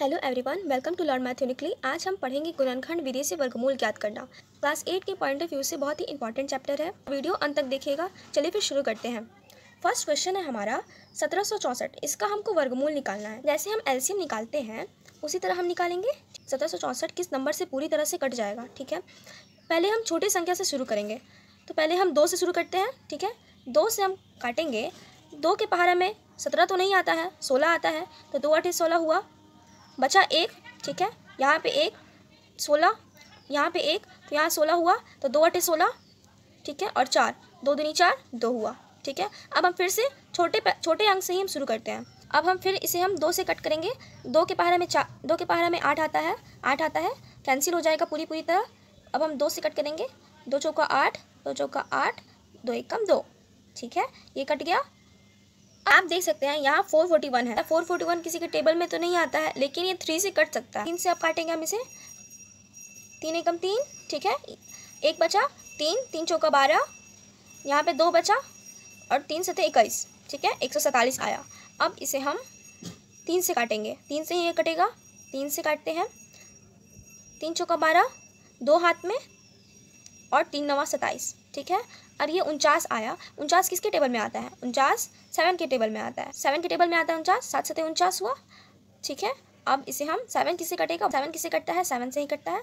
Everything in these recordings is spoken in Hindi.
hello everyone welcome to learn math uniquely आज हम पढ़ेंगे गुणनखंड विधि से वर्गमूल ज्ञात करना क्लास एट के पॉइंट ऑफ व्यू से बहुत ही इंपॉर्टेंट चैप्टर है वीडियो अंत तक देखिएगा चलिए फिर शुरू करते हैं फर्स्ट क्वेश्चन है हमारा सत्रह इसका हमको वर्गमूल निकालना है जैसे हम एलसीएम निकालते हैं उसी तरह हम निकालेंगे सत्रह किस नंबर से पूरी तरह से कट जाएगा ठीक है पहले हम छोटी संख्या से शुरू करेंगे तो पहले हम दो से शुरू करते हैं ठीक है दो से हम काटेंगे दो के पहाड़ में सत्रह तो नहीं आता है सोलह आता है तो दो अठे सोलह हुआ बचा एक ठीक है यहाँ पे एक सोलह यहाँ पे एक तो यहाँ सोलह हुआ तो दो अटे सोलह ठीक है और चार दो दूनी चार दो हुआ ठीक है अब हम फिर से छोटे छोटे अंक से ही हम शुरू करते हैं अब हम फिर इसे हम दो से कट करेंगे दो के पहाड़ा में चार दो के पहाड़ा में आठ आता है आठ आता है कैंसिल हो जाएगा पूरी पूरी तरह अब हम दो से कट करेंगे दो चौका आठ दो चौका आठ दो एक कम दो ठीक है ये कट गया आप देख सकते हैं यहाँ फोर फोर्टी वन है फोर फोर्टी वन किसी के टेबल में तो नहीं आता है लेकिन ये थ्री से कट सकता है तीन से आप काटेंगे हम इसे तीन एकम तीन ठीक है एक बचा तीन तीन चौका बारह यहाँ पे दो बचा और तीन सतह इक्कीस ठीक है एक सौ सैंतालीस आया अब इसे हम तीन से काटेंगे तीन से ये कटेगा तीन से काटते हैं तीन चौका बारह दो हाथ में और तीन नवा सताईस ठीक है और ये उनचास आया उनचास किसके टेबल में आता है उनचास सेवन के टेबल में आता है सेवन के टेबल में आता है उनचास सात सत्य उनचास हुआ ठीक है अब इसे हम सेवन किससे कटेगा सेवन किससे कटता है सेवन से ही कटता है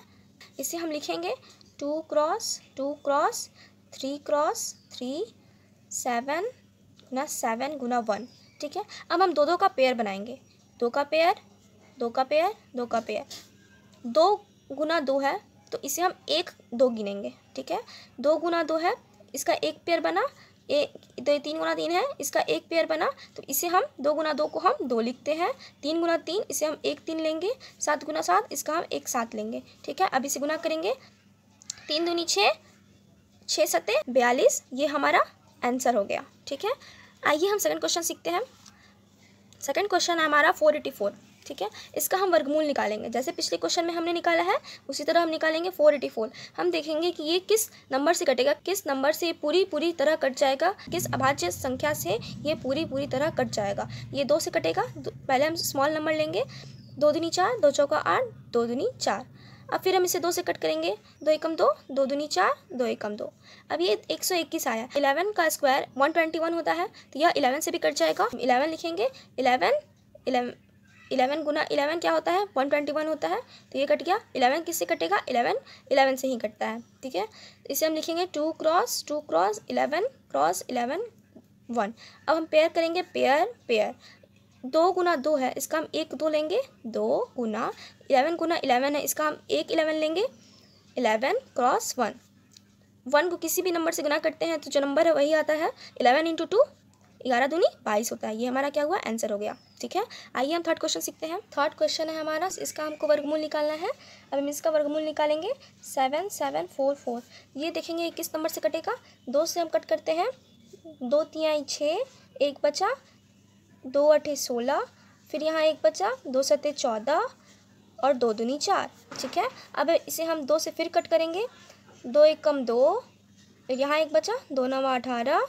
इसे हम लिखेंगे two cross two cross three cross three seven गुना सेवन गुना वन ठीक है अब हम दो दो का पेयर बनाएंगे दो का पेयर दो का पेयर दो का पेयर दो गुना दो है तो इसे हम एक दो गिनेंगे ठीक है दो गुना दो है इसका एक पेयर बना एक तो तीन गुना तीन है इसका एक पेयर बना तो इसे हम दो गुना दो को हम दो लिखते हैं तीन गुना तीन इसे हम एक तीन लेंगे सात गुना सात इसका हम एक सात लेंगे ठीक है अब इसे गुना करेंगे तीन दूनी छः छः सत्ते बयालीस ये हमारा आंसर हो गया ठीक है आइए हम सेकंड क्वेश्चन सीखते हैं सेकेंड क्वेश्चन है हमारा फोर एटी फोर ठीक है इसका हम वर्गमूल निकालेंगे जैसे पिछले क्वेश्चन में हमने निकाला है उसी तरह हम निकालेंगे फोर एटी फोर हम देखेंगे कि ये किस नंबर से कटेगा किस नंबर से पूरी पूरी तरह कट जाएगा किस अभाज्य संख्या से ये पूरी पूरी तरह कट जाएगा ये दो से कटेगा पहले हम स्मॉल नंबर लेंगे दो दुनी चार दो चौका आठ दो दुनी चार अब फिर हम इसे दो से कट करेंगे दो एकम दो दो दूनी चार दो एकम दो अब ये एक सौ इक्कीस आया इलेवन का स्क्वायर वन ट्वेंटी वन होता है तो यह इलेवन से भी कट जाएगा इलेवन लिखेंगे इलेवन इलेवन इलेवन गुना इलेवन क्या होता है वन ट्वेंटी वन होता है तो ये कट गया इलेवन किससे कटेगा इलेवन इलेवन से ही कटता है ठीक है इसे हम लिखेंगे two cross two cross eleven cross eleven one अब हम पेयर करेंगे पेयर पेयर दो गुना दो है इसका हम एक दो लेंगे दो गुना इलेवन गुना इलेवन है इसका हम एक इलेवन लेंगे इलेवन क्रॉस वन वन को किसी भी नंबर से गुना करते हैं तो जो नंबर है वही आता है इलेवन इंटू टू ग्यारह दूनी बाईस होता है ये हमारा क्या हुआ आंसर हो गया ठीक है आइए हम थर्ड क्वेश्चन सीखते हैं थर्ड क्वेश्चन है हमारा इसका हमको वर्गमूल निकालना है अब हम इसका वर्गमूल निकालेंगे सेवन सेवन फोर फोर ये देखेंगे किस नंबर से कटेगा दो से हम कट करते हैं दो आई छः एक बचा दो अठे सोलह फिर यहाँ एक बचा दो सते चौदह और दो दूनी चार ठीक है अब इसे हम दो से फिर कट करेंगे दो एक कम दो यहाँ एक बचा दो नवा अठारह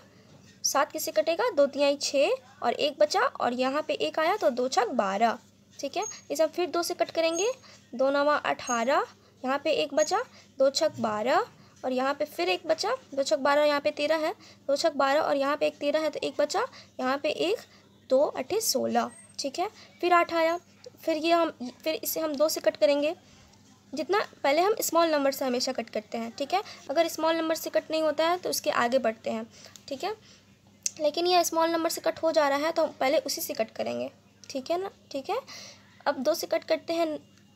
सात किसे कटेगा दो तिहाई छः और एक बचा और यहाँ पे एक आया तो दो छक बारह ठीक है इसे हम फिर दो से कट करेंगे दो नवा अठारह यहाँ पे एक बचा दो छक बारह और यहाँ पे फिर एक बचा दो छक बारह यहाँ पे तेरह है दो छक बारह और यहाँ पे एक तेरह है तो एक बचा यहाँ पे एक दो अठे सोलह ठीक है फिर आठ आया फिर ये हम फिर इसे हम दो से कट करेंगे जितना पहले हम स्मॉल नंबर से हमेशा कट करते हैं ठीक है अगर स्मॉल नंबर से कट नहीं होता है तो उसके आगे बढ़ते हैं ठीक है लेकिन ये स्मॉल नंबर से कट हो जा रहा है तो हम पहले उसी से कट करेंगे ठीक है ना ठीक है अब दो से कट करते हैं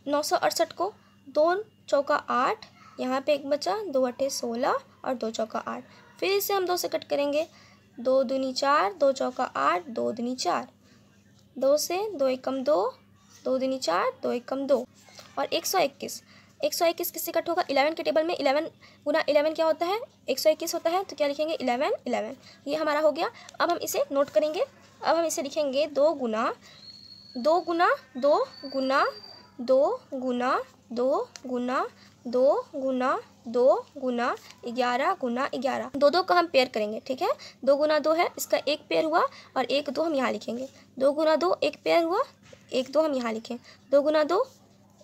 नौ सौ अड़सठ को दो चौका आठ यहाँ पे एक बचा दो अठे सोलह और दो चौका आठ फिर इसे हम दो से कट करेंगे दो दूनी चार दो चौका आठ दो दूनी चार दो से दो एकम दो दो दूनी चार दो एकम दो और एक सौ इक्कीस एक सौ इक्कीस किससे कट होगा इलेवन के टेबल में इलेवन गुना इलेवन क्या होता है एक सौ इक्कीस होता है तो क्या लिखेंगे इलेवन इलेवन ये हमारा हो गया अब हम इसे नोट करेंगे अब हम इसे लिखेंगे दो गुना दो गुना दो गुना दो गुना दो गुना दो गुना दो गुना ग्यारह गुना ग्यारह दो दो का हम पेयर करेंगे ठीक है दो गुना दो है इसका एक पेयर हुआ और एक दो हम यहाँ लिखेंगे दो गुना दो एक पेयर हुआ एक दो हम यहाँ लिखें दो गुना दो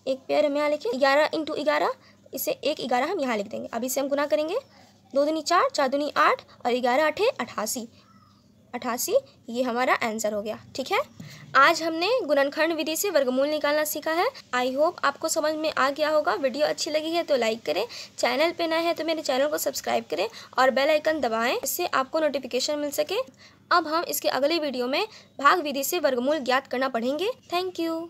एक पेयर हम यहाँ लिखें ग्यारह इंटू ग्यारह इसे एक ग्यारह हम यहाँ लिख देंगे अभी इसे हम गुना करेंगे दो दुनी चार चार दुनी आठ और ग्यारह अठे अठासी अठासी ये हमारा आंसर हो गया ठीक है आज हमने गुणनखंड विधि से वर्गमूल निकालना सीखा है आई होप आपको समझ में आ गया होगा वीडियो अच्छी लगी है तो लाइक करें चैनल पे नए हैं तो मेरे चैनल को सब्सक्राइब करें और बेल आइकन दबाएं इससे आपको नोटिफिकेशन मिल सके अब हम इसके अगले वीडियो में भाग विधि से वर्गमूल ज्ञात करना पढ़ेंगे थैंक यू